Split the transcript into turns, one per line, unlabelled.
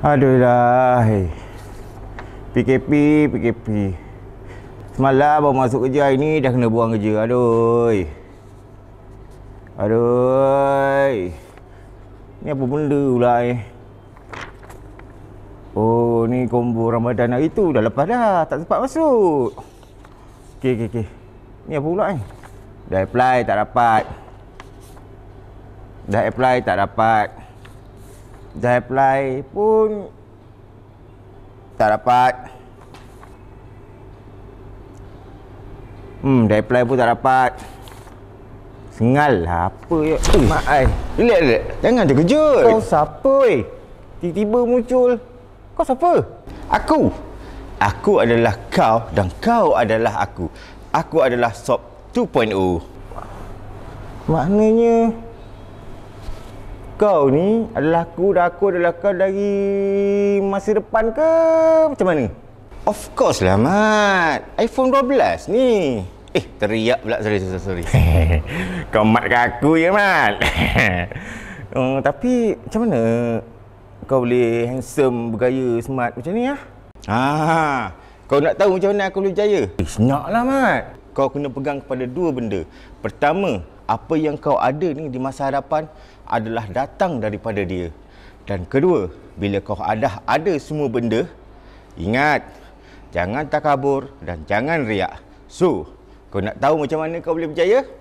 Aduhlah hey. PKP PKP Semalam baru masuk kerja hari ni dah kena buang kerja Aduh Aduh Ni apa benda pula eh Oh ni combo Ramadan hari tu dah lepas dah Tak sempat masuk Okay okay okay Ni apa pula eh Dah apply tak dapat Dah apply tak dapat Dah apply pun Tak dapat Hmm, dah apply pun tak dapat Sengal lah, apa ya? Uy. Eh, eh, mak ai Relax, relax Jangan terkejut Kau siapa eh? Tiba-tiba muncul Kau siapa? Aku Aku adalah kau dan kau adalah aku Aku adalah SOP 2.0 Maknanya kau ni adalah aku dah aku adalah kau dari masa depan ke macam mana? Of course lah Mat. iPhone 12 ni. Eh, teriak pula sorry sorry sorry. kau mat ke aku ya Mat. um, tapi macam mana kau boleh handsome bergaya smart macam ni ah? Ha. Kau nak tahu macam mana aku boleh berjaya? Eh, senyap lah, Mat kau kena pegang kepada dua benda. Pertama, apa yang kau ada ni di masa hadapan adalah datang daripada dia. Dan kedua, bila kau ada ada semua benda, ingat jangan takabur dan jangan riak. So, kau nak tahu macam mana kau boleh berjaya?